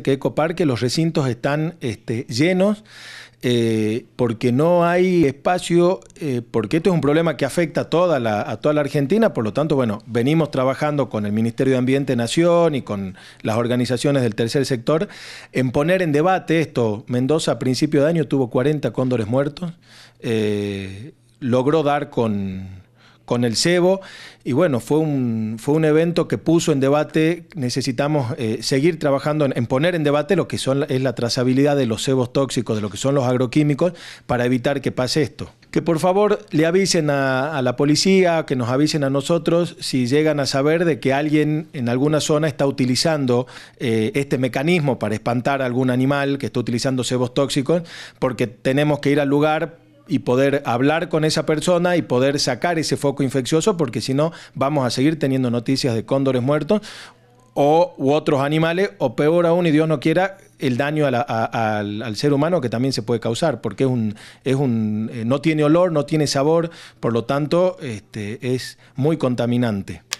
que Ecoparque los recintos están este, llenos eh, porque no hay espacio, eh, porque esto es un problema que afecta a toda, la, toda la Argentina, por lo tanto, bueno, venimos trabajando con el Ministerio de Ambiente Nación y con las organizaciones del tercer sector en poner en debate esto. Mendoza a principio de año tuvo 40 cóndores muertos, eh, logró dar con con el cebo. Y bueno, fue un, fue un evento que puso en debate, necesitamos eh, seguir trabajando en, poner en debate lo que son, es la trazabilidad de los cebos tóxicos, de lo que son los agroquímicos, para evitar que pase esto. Que por favor le avisen a, la policía, que nos avisen a nosotros si llegan a saber de que alguien en alguna zona está utilizando eh, este mecanismo para espantar a algún animal que está utilizando cebos tóxicos, porque tenemos que ir al lugar y poder hablar con esa persona y poder sacar ese foco infeccioso, porque si no vamos a seguir teniendo noticias de cóndores muertos o u otros animales, o peor aún, y Dios no quiera, el daño al, ser humano que también se puede causar, porque es un, es un, eh, no tiene olor, no tiene sabor, por lo tanto este, es muy contaminante.